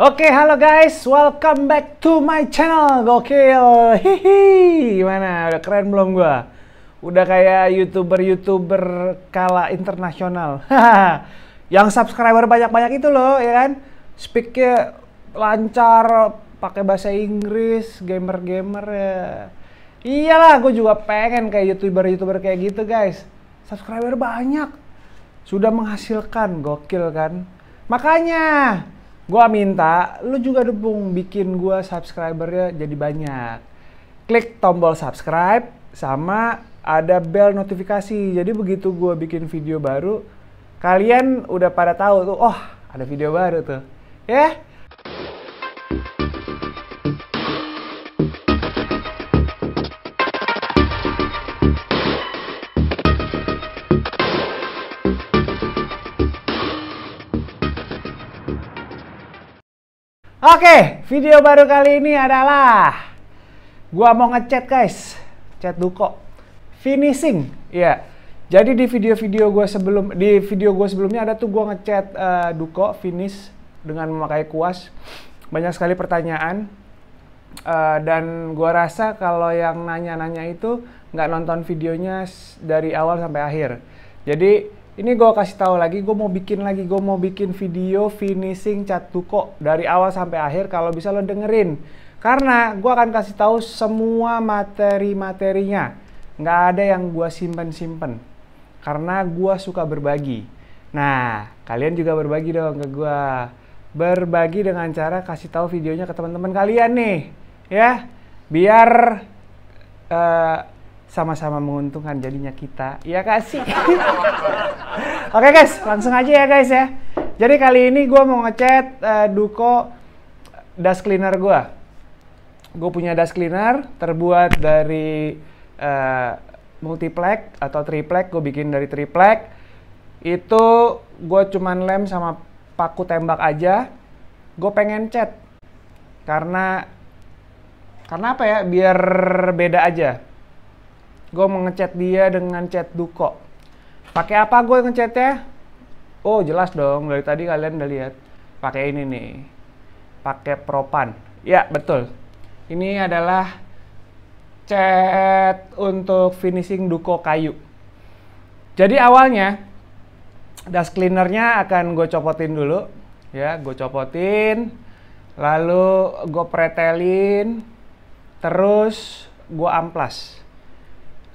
Oke, halo guys, welcome back to my channel. Gokil. Hihi. Gimana? Udah keren belum gua? Udah kayak YouTuber-YouTuber kala internasional. Yang subscriber banyak-banyak itu loh, ya kan? Speaknya lancar, pakai bahasa Inggris, gamer-gamer ya. Iyalah, gua juga pengen kayak YouTuber-YouTuber kayak gitu, guys. Subscriber banyak. Sudah menghasilkan, gokil kan? Makanya Gua minta lu juga dukung bikin gua subscribernya jadi banyak. Klik tombol subscribe sama ada bell notifikasi. Jadi begitu gua bikin video baru, kalian udah pada tahu tuh, oh ada video baru tuh. Ya, yeah? Oke, video baru kali ini adalah gua mau ngechat guys, chat duko. Finishing, ya. Yeah. Jadi di video-video gua sebelum di video gua sebelumnya ada tuh gua ngechat uh, duko finish dengan memakai kuas. Banyak sekali pertanyaan. Uh, dan gua rasa kalau yang nanya-nanya itu nggak nonton videonya dari awal sampai akhir. Jadi ini gue kasih tahu lagi, gue mau bikin lagi, gue mau bikin video finishing cat tuko dari awal sampai akhir kalau bisa lo dengerin. Karena gue akan kasih tahu semua materi-materinya. Nggak ada yang gue simpen-simpen. Karena gue suka berbagi. Nah, kalian juga berbagi dong ke gue. Berbagi dengan cara kasih tahu videonya ke teman-teman kalian nih. Ya, biar uh, sama-sama menguntungkan jadinya kita. Iya kasih. Oke guys, langsung aja ya guys ya. Jadi kali ini gue mau ngechat uh, Duko dust cleaner gue. Gue punya dust cleaner terbuat dari uh, eh, multiplex atau triplex. Gue bikin dari triplex. Itu gue cuman lem sama paku tembak aja. Gue pengen cat karena karena apa ya? Biar beda aja gue mengechat dia dengan chat duko pakai apa gue ngechatnya oh jelas dong dari tadi kalian udah lihat pakai ini nih pakai propan ya betul ini adalah chat untuk finishing duko kayu jadi awalnya das cleanernya akan gue copotin dulu ya gue copotin lalu gue pretelin terus gue amplas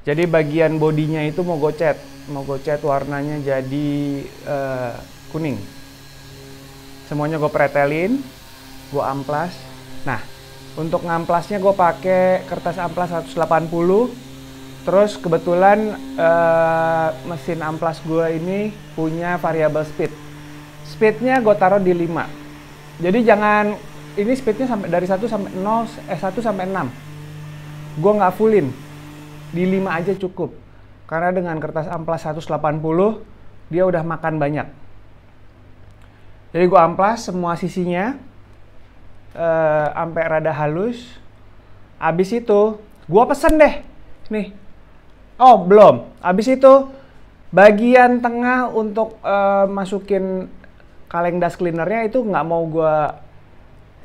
jadi bagian bodinya itu mau gocet, mau gocet warnanya jadi uh, kuning. Semuanya gue pretelin, gue amplas. Nah, untuk ngamplasnya gue pakai kertas amplas 180. Terus kebetulan uh, mesin amplas gue ini punya variable speed. Speednya gue taruh di 5. Jadi jangan ini speednya sampai dari 1 sampai 0 eh 1 sampai 6. Gue nggak fullin di 5 aja cukup. Karena dengan kertas amplas 180, dia udah makan banyak. Jadi gue amplas semua sisinya, uh, eh, sampai rada halus. Abis itu, gue pesen deh. Nih. Oh, belum. Abis itu, bagian tengah untuk uh, masukin kaleng dust cleanernya itu nggak mau gue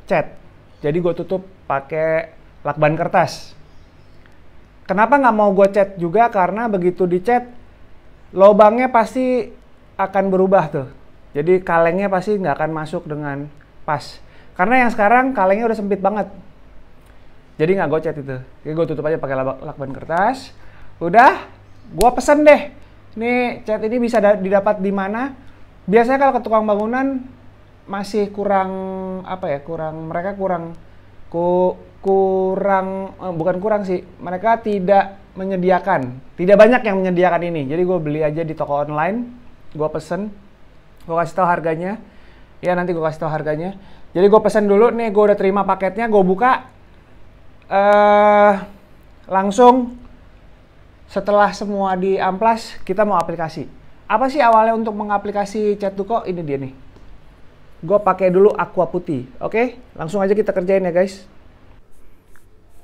cat. Jadi gue tutup pakai lakban kertas. Kenapa nggak mau gue chat juga? Karena begitu di chat, lobangnya pasti akan berubah tuh. Jadi kalengnya pasti nggak akan masuk dengan pas. Karena yang sekarang kalengnya udah sempit banget. Jadi nggak gue chat itu. Jadi gue tutup aja pakai lakban kertas. Udah, gue pesen deh. Nih chat ini bisa didapat di mana? Biasanya kalau ke tukang bangunan masih kurang apa ya? Kurang mereka kurang ku, kurang eh, bukan kurang sih mereka tidak menyediakan tidak banyak yang menyediakan ini jadi gue beli aja di toko online gue pesen gue kasih tau harganya ya nanti gue kasih tau harganya jadi gue pesen dulu nih gue udah terima paketnya gue buka eh langsung setelah semua di amplas kita mau aplikasi apa sih awalnya untuk mengaplikasi chat tuh ini dia nih gue pakai dulu aqua putih. Oke, langsung aja kita kerjain ya guys.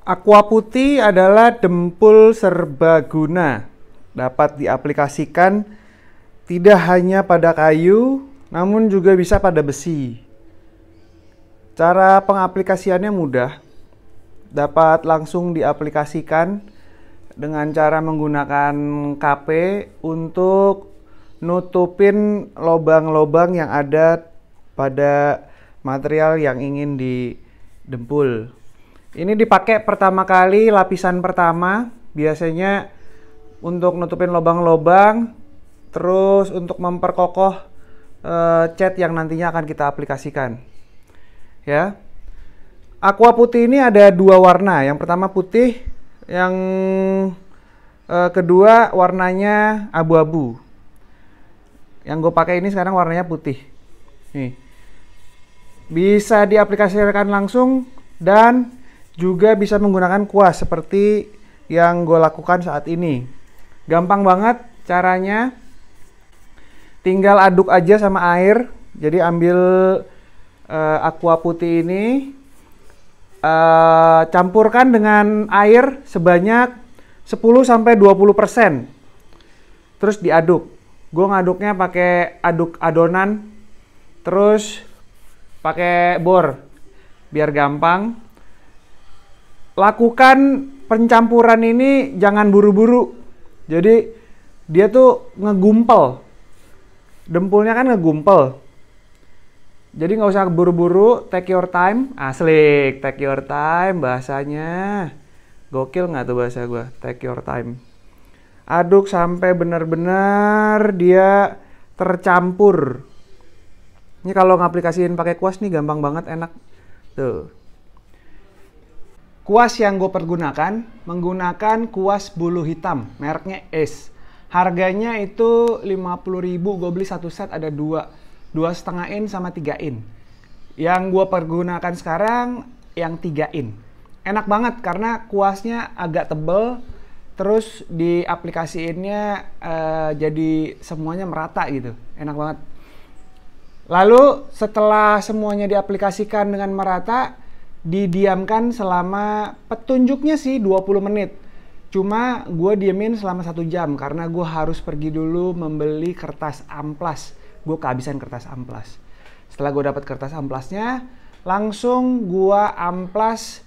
Aqua putih adalah dempul serbaguna. Dapat diaplikasikan tidak hanya pada kayu, namun juga bisa pada besi. Cara pengaplikasiannya mudah. Dapat langsung diaplikasikan dengan cara menggunakan KP untuk nutupin lobang-lobang yang ada pada material yang ingin didempul. Ini dipakai pertama kali lapisan pertama biasanya untuk nutupin lubang-lubang terus untuk memperkokoh e, cat yang nantinya akan kita aplikasikan. Ya. Aqua putih ini ada dua warna. Yang pertama putih, yang e, kedua warnanya abu-abu. Yang gue pakai ini sekarang warnanya putih. Nih bisa diaplikasikan langsung dan juga bisa menggunakan kuas seperti yang gue lakukan saat ini. Gampang banget caranya. Tinggal aduk aja sama air. Jadi ambil uh, aqua putih ini uh, campurkan dengan air sebanyak 10 sampai 20%. Terus diaduk. Gue ngaduknya pakai aduk adonan. Terus pakai bor biar gampang. Lakukan pencampuran ini jangan buru-buru. Jadi dia tuh ngegumpel. Dempulnya kan ngegumpel. Jadi nggak usah buru-buru, take your time. Asli, take your time bahasanya. Gokil nggak tuh bahasa gue, take your time. Aduk sampai benar-benar dia tercampur. Ini kalau ngaplikasiin pakai kuas nih gampang banget enak. Tuh. Kuas yang gue pergunakan menggunakan kuas bulu hitam, mereknya S Harganya itu 50.000, gue beli satu set ada dua. Dua setengah in sama tiga in. Yang gue pergunakan sekarang yang tiga in. Enak banget karena kuasnya agak tebel, terus di aplikasiinnya uh, eh, jadi semuanya merata gitu. Enak banget. Lalu setelah semuanya diaplikasikan dengan merata, didiamkan selama petunjuknya sih 20 menit. Cuma gue diemin selama satu jam karena gue harus pergi dulu membeli kertas amplas. Gue kehabisan kertas amplas. Setelah gue dapat kertas amplasnya, langsung gue amplas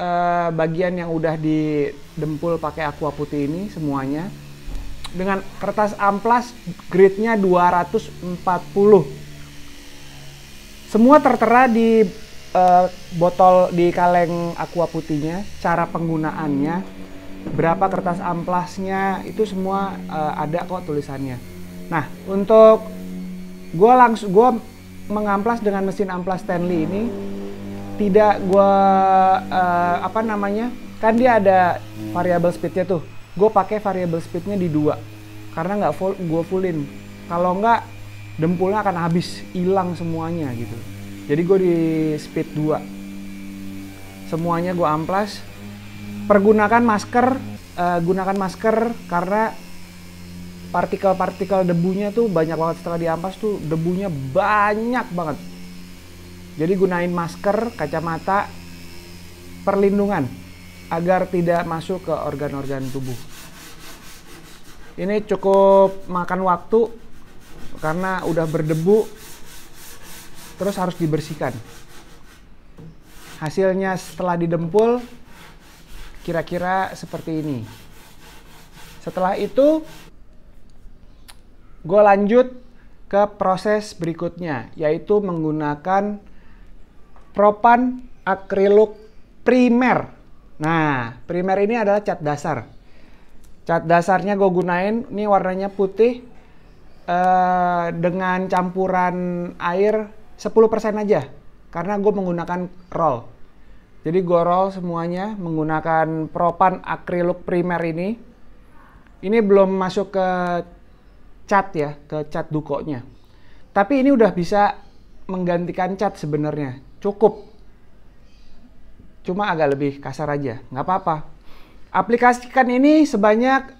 eh, bagian yang udah didempul pakai aqua putih ini semuanya dengan kertas amplas grade-nya 240 semua tertera di uh, botol di kaleng aqua putihnya, cara penggunaannya, berapa kertas amplasnya, itu semua uh, ada kok tulisannya. Nah, untuk gue langsung gue mengamplas dengan mesin amplas Stanley ini tidak gue uh, apa namanya kan dia ada variable speednya tuh gue pakai variable speednya di dua karena nggak gue fullin kalau nggak dempulnya akan habis hilang semuanya gitu jadi gue di speed 2 semuanya gue amplas pergunakan masker uh, gunakan masker karena partikel-partikel debunya tuh banyak banget setelah diampas tuh debunya banyak banget jadi gunain masker kacamata perlindungan agar tidak masuk ke organ-organ tubuh ini cukup makan waktu karena udah berdebu terus harus dibersihkan hasilnya setelah didempul kira-kira seperti ini setelah itu gue lanjut ke proses berikutnya yaitu menggunakan propan akriluk primer nah primer ini adalah cat dasar cat dasarnya gue gunain ini warnanya putih Eh, dengan campuran air 10% aja karena gue menggunakan roll. Jadi gue roll semuanya menggunakan propan akrilik primer ini. Ini belum masuk ke cat ya, ke cat dukonya. Tapi ini udah bisa menggantikan cat sebenarnya. Cukup. Cuma agak lebih kasar aja, nggak apa-apa. Aplikasikan ini sebanyak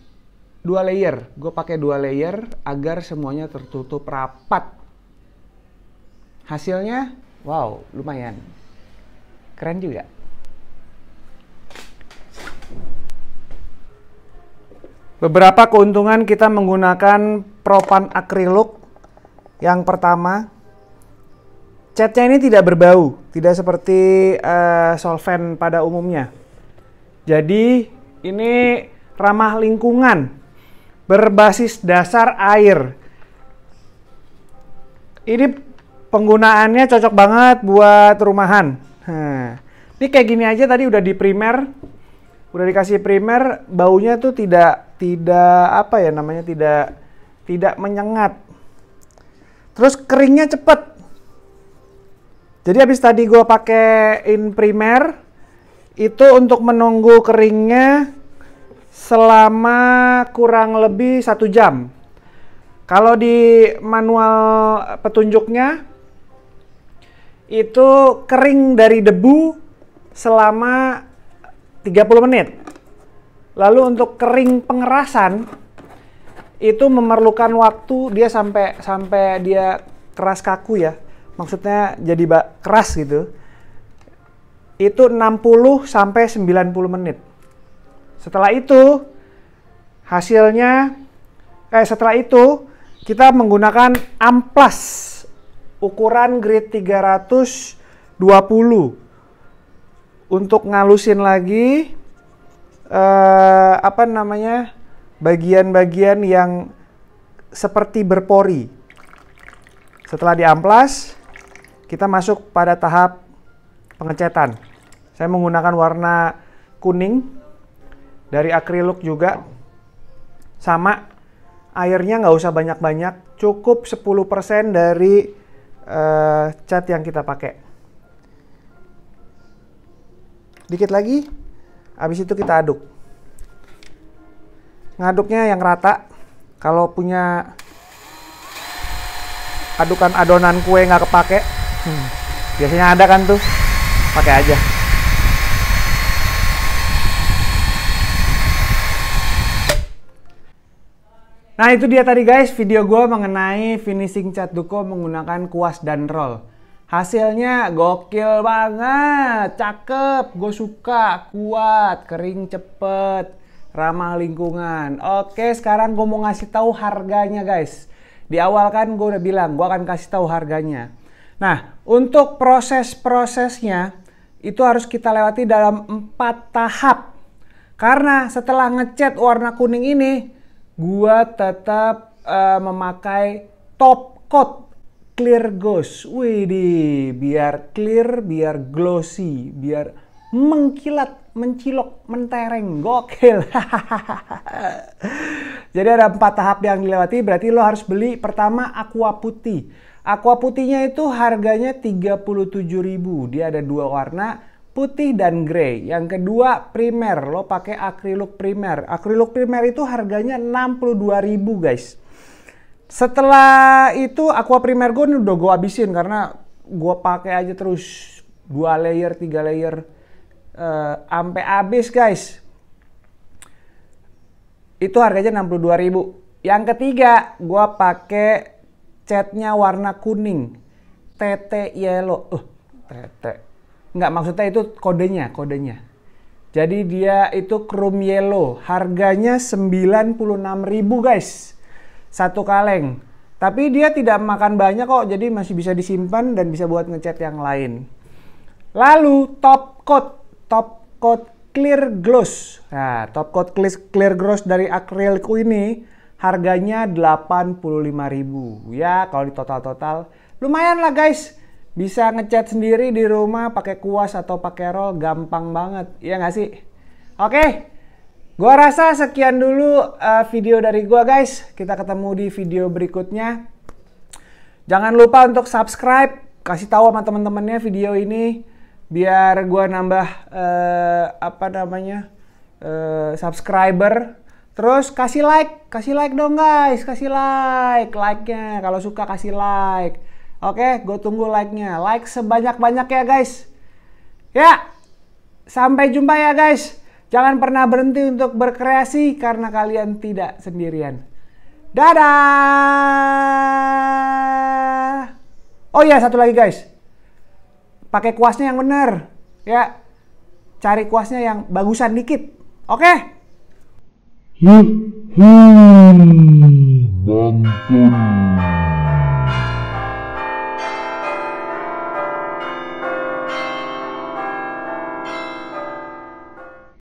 dua layer. Gue pakai dua layer agar semuanya tertutup rapat. Hasilnya, wow, lumayan. Keren juga. Beberapa keuntungan kita menggunakan propan akrilik. Yang pertama, catnya ini tidak berbau, tidak seperti uh, solvent pada umumnya. Jadi ini ramah lingkungan berbasis dasar air. Ini penggunaannya cocok banget buat rumahan. Nah, ini kayak gini aja tadi udah di primer, udah dikasih primer, baunya tuh tidak tidak apa ya namanya tidak tidak menyengat. Terus keringnya cepet. Jadi habis tadi gue pakai in primer, itu untuk menunggu keringnya selama kurang lebih satu jam. Kalau di manual petunjuknya itu kering dari debu selama 30 menit. Lalu untuk kering pengerasan itu memerlukan waktu dia sampai sampai dia keras kaku ya. Maksudnya jadi keras gitu. Itu 60 sampai 90 menit. Setelah itu hasilnya eh setelah itu kita menggunakan amplas ukuran grid 320 untuk ngalusin lagi eh, apa namanya bagian-bagian yang seperti berpori. Setelah diamplas kita masuk pada tahap pengecetan. Saya menggunakan warna kuning dari akrilik juga sama airnya nggak usah banyak-banyak cukup 10% dari uh, cat yang kita pakai dikit lagi habis itu kita aduk ngaduknya yang rata kalau punya adukan adonan kue nggak kepake hmm, biasanya ada kan tuh pakai aja Nah itu dia tadi guys video gue mengenai finishing cat duko menggunakan kuas dan roll. Hasilnya gokil banget, cakep, gue suka, kuat, kering cepet, ramah lingkungan. Oke sekarang gue mau ngasih tahu harganya guys. Di awal kan gue udah bilang gue akan kasih tahu harganya. Nah untuk proses-prosesnya itu harus kita lewati dalam empat tahap. Karena setelah ngecat warna kuning ini, gua tetap uh, memakai top coat clear gloss. di biar clear, biar glossy, biar mengkilat, mencilok, mentereng, gokil. Jadi ada empat tahap yang dilewati, berarti lo harus beli pertama aqua putih. Aqua putihnya itu harganya 37.000. Dia ada dua warna, putih dan grey. Yang kedua primer, lo pakai akrilik primer. Akrilik primer itu harganya 62.000 guys. Setelah itu aqua primer gue udah gue abisin karena gue pakai aja terus dua layer, tiga layer uh, eh, sampai habis guys. Itu harganya 62.000. Yang ketiga, gue pakai catnya warna kuning. TT yellow. Uh, eh, TT nggak maksudnya itu kodenya, kodenya. Jadi dia itu chrome yellow, harganya 96.000 guys. Satu kaleng. Tapi dia tidak makan banyak kok, jadi masih bisa disimpan dan bisa buat ngecat yang lain. Lalu top coat, top coat clear gloss. Nah, top coat clear gloss dari akrilku ini harganya 85.000. Ya, kalau di total-total lumayan lah guys bisa ngecat sendiri di rumah pakai kuas atau pakai roll gampang banget ya nggak sih oke okay. gua rasa sekian dulu uh, video dari gua guys kita ketemu di video berikutnya jangan lupa untuk subscribe kasih tahu sama teman-temannya video ini biar gua nambah uh, apa namanya uh, subscriber Terus kasih like, kasih like dong guys, kasih like, like-nya. Kalau suka kasih like. Oke, gue tunggu like-nya. Like sebanyak-banyak ya guys. Ya, sampai jumpa ya guys. Jangan pernah berhenti untuk berkreasi karena kalian tidak sendirian. Dadah. Oh iya, satu lagi guys. Pakai kuasnya yang benar. Ya. Cari kuasnya yang bagusan dikit. Oke? Hmm. Hmm.